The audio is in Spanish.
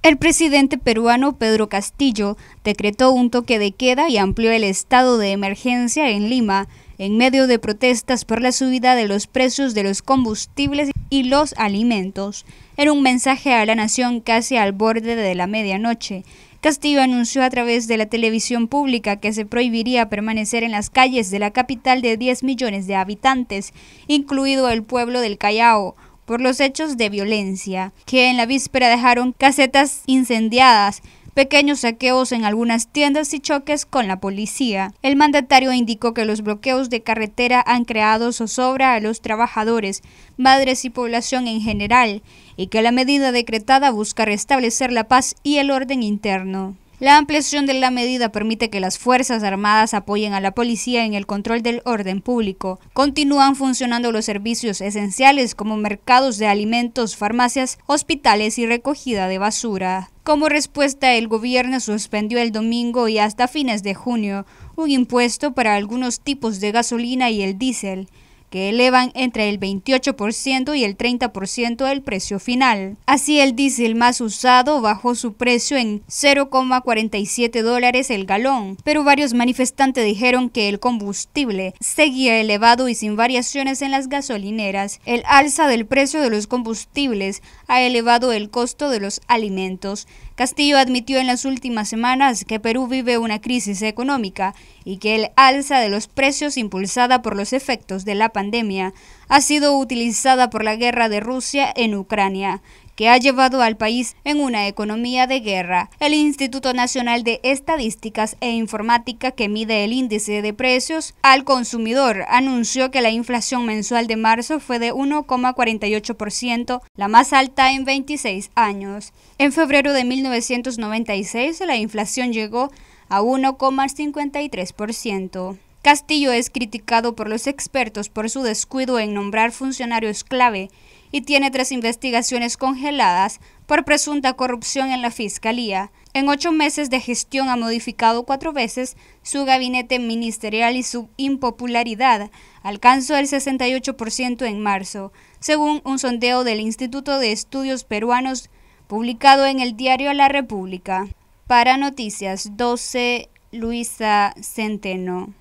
El presidente peruano Pedro Castillo decretó un toque de queda y amplió el estado de emergencia en Lima en medio de protestas por la subida de los precios de los combustibles y los alimentos. En un mensaje a la nación casi al borde de la medianoche, Castillo anunció a través de la televisión pública que se prohibiría permanecer en las calles de la capital de 10 millones de habitantes, incluido el pueblo del Callao por los hechos de violencia, que en la víspera dejaron casetas incendiadas, pequeños saqueos en algunas tiendas y choques con la policía. El mandatario indicó que los bloqueos de carretera han creado zozobra a los trabajadores, madres y población en general, y que la medida decretada busca restablecer la paz y el orden interno. La ampliación de la medida permite que las Fuerzas Armadas apoyen a la policía en el control del orden público. Continúan funcionando los servicios esenciales como mercados de alimentos, farmacias, hospitales y recogida de basura. Como respuesta, el gobierno suspendió el domingo y hasta fines de junio un impuesto para algunos tipos de gasolina y el diésel que elevan entre el 28% y el 30% del precio final. Así el diésel más usado bajó su precio en 0,47 dólares el galón, pero varios manifestantes dijeron que el combustible seguía elevado y sin variaciones en las gasolineras. El alza del precio de los combustibles ha elevado el costo de los alimentos. Castillo admitió en las últimas semanas que Perú vive una crisis económica y que el alza de los precios impulsada por los efectos de la pandemia ha sido utilizada por la guerra de Rusia en Ucrania, que ha llevado al país en una economía de guerra. El Instituto Nacional de Estadísticas e Informática, que mide el índice de precios al consumidor, anunció que la inflación mensual de marzo fue de 1,48%, la más alta en 26 años. En febrero de 1996, la inflación llegó a 1,53%. Castillo es criticado por los expertos por su descuido en nombrar funcionarios clave y tiene tres investigaciones congeladas por presunta corrupción en la Fiscalía. En ocho meses de gestión ha modificado cuatro veces su gabinete ministerial y su impopularidad alcanzó el 68% en marzo, según un sondeo del Instituto de Estudios Peruanos publicado en el diario La República. Para Noticias 12, Luisa Centeno.